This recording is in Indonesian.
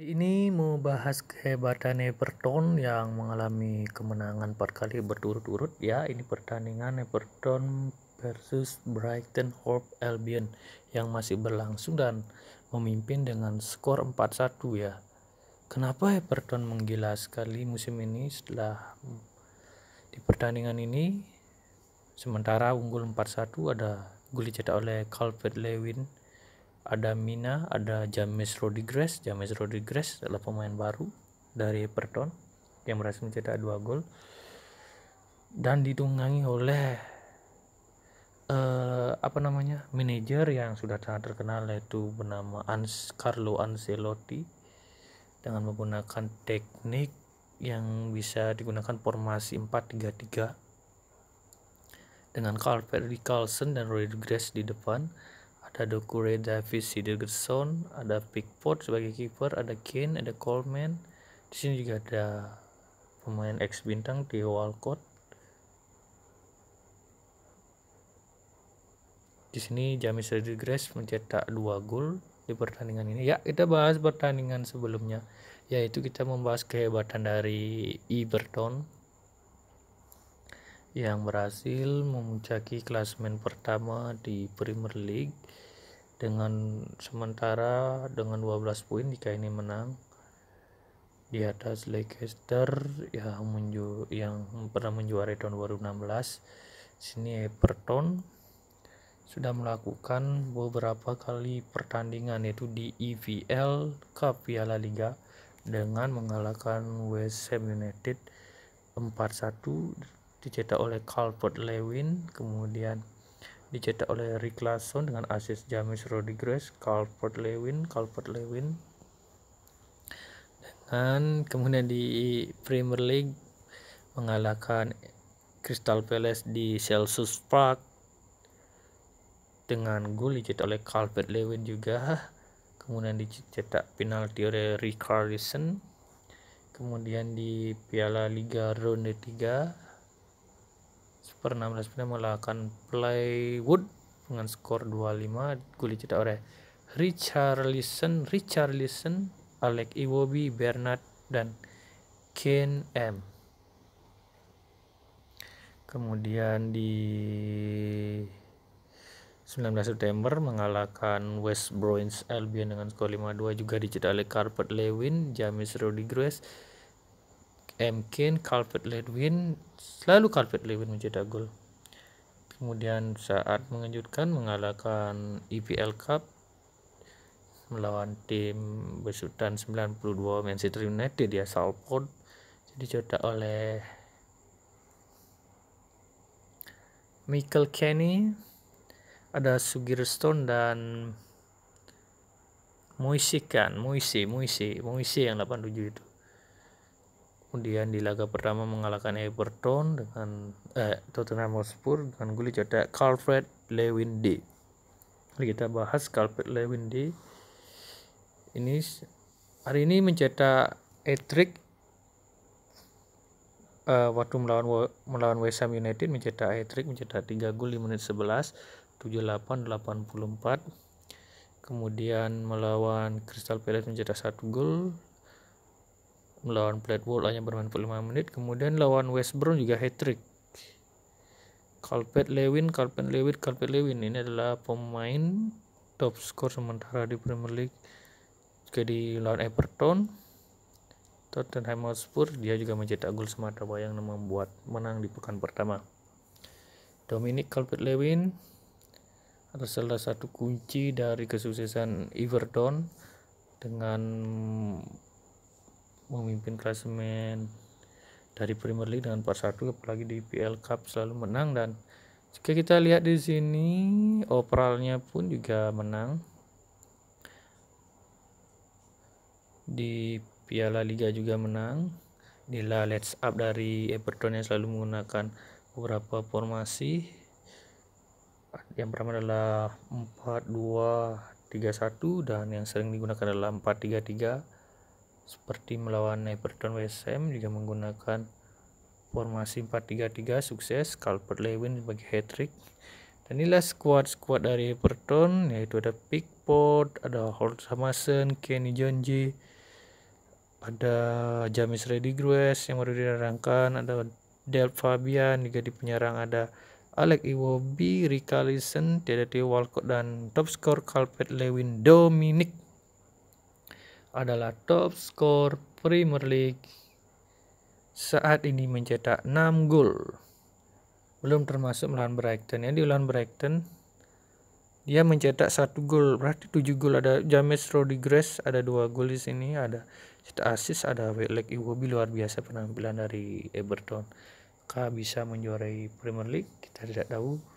Ini membahas kehebatan Everton yang mengalami kemenangan 4 kali berturut-turut ya. Ini pertandingan Everton versus Brighton Hope Albion yang masih berlangsung dan memimpin dengan skor 4-1 ya. Kenapa Everton menggila sekali musim ini setelah di pertandingan ini sementara unggul 4-1 ada gol dicetak oleh Calvert Lewin ada Mina ada James Rodriguez James Rodriguez adalah pemain baru dari Everton yang berhasil mencetak dua gol dan ditunggangi oleh uh, apa namanya manajer yang sudah sangat terkenal yaitu bernama Ans Carlo Ancelotti dengan menggunakan teknik yang bisa digunakan formasi 4-3-3 dengan Carl Perry Carlson dan Rodriguez di depan ada Dokure Davis Sidergerson ada Pickford sebagai kiper, ada Kane, ada Coleman. Di sini juga ada pemain ex bintang di Walcott. Di sini James Rodriguez mencetak dua gol di pertandingan ini. Ya, kita bahas pertandingan sebelumnya, yaitu kita membahas kehebatan dari Everton yang berhasil memuncaki klasemen pertama di Premier League dengan sementara dengan 12 poin jika ini menang di atas Leicester yang menju yang pernah menjuarai tahun 2016 sini Everton sudah melakukan beberapa kali pertandingan yaitu di EVL Cup Piala Liga dengan mengalahkan West Ham United 4-1 dicetak oleh Calvert Lewin kemudian dicetak oleh Rick Lason dengan assist James Rodriguez, Calvert Lewin, Calvert Lewin. Dengan kemudian di Premier League mengalahkan Crystal Palace di Celsius Park dengan gol dicetak oleh Calvert Lewin juga. Kemudian dicetak penalti oleh Rick Carlson. Kemudian di Piala Liga ronde 3 per 16 menit mengalahkan Playwood dengan skor 25 gol dicetak oleh Richard Richarlison, Alec Iwobi, Bernard dan Ken M. Kemudian di 19 September mengalahkan West Bruins Albion dengan skor 5-2 juga dicetak oleh Carpet Lewin, James Rodriguez, M. Kane, Calvert Lewin selalu Calvert Lewin mencetak gol kemudian saat mengejutkan mengalahkan EPL Cup melawan tim besutan 92 Manchester United ya Salford jadi cetak oleh Michael Kenny ada Sugir Stone dan Moise kan Moise Moise Moise yang 87 itu kemudian di laga pertama mengalahkan Everton dengan eh, Tottenham Hotspur dengan gol cetak Calvert Lewin D. kita bahas Calvert Lewin D. ini hari ini mencetak hat-trick eh, waktu melawan melawan West Ham United mencetak hat-trick mencetak 3 gol di menit 11 78 84 kemudian melawan Crystal Palace mencetak 1 gol melawan Fleetwood hanya bermain 45 menit kemudian lawan West Brom juga hat trick Calvert Lewin, Calvert Lewin, Calvert Lewin ini adalah pemain top skor sementara di Premier League juga di lawan Everton Tottenham Hotspur dia juga mencetak gol semata wayang yang membuat menang di pekan pertama Dominic Calvert Lewin adalah salah satu kunci dari kesuksesan Everton dengan memimpin klasemen dari Premier League dengan 41 1 apalagi di PL Cup selalu menang dan jika kita lihat di sini operalnya pun juga menang di Piala Liga juga menang di La Let's Up dari Everton yang selalu menggunakan beberapa formasi yang pertama adalah 4 2 3 1 dan yang sering digunakan adalah 4 3 3 seperti melawan Everton West Ham juga menggunakan formasi 4-3-3 sukses Calvert Lewin sebagai hat trick dan inilah squad-squad dari Everton yaitu ada Pickford, ada Holt Samason, Kenny Jonji, ada James Redigres yang baru didatangkan, ada Del Fabian juga di penyerang ada Alec Iwobi, Rika Lison, Teddy Walcott dan top scorer Calvert Lewin Dominic adalah top skor Premier League saat ini mencetak 6 gol. Belum termasuk melawan Brighton ya di lawan Brighton dia mencetak satu gol berarti tujuh gol ada James Rodriguez ada dua gol di sini ada cetak asis ada Welek Iwobi luar biasa penampilan dari Everton kah bisa menjuarai Premier League kita tidak tahu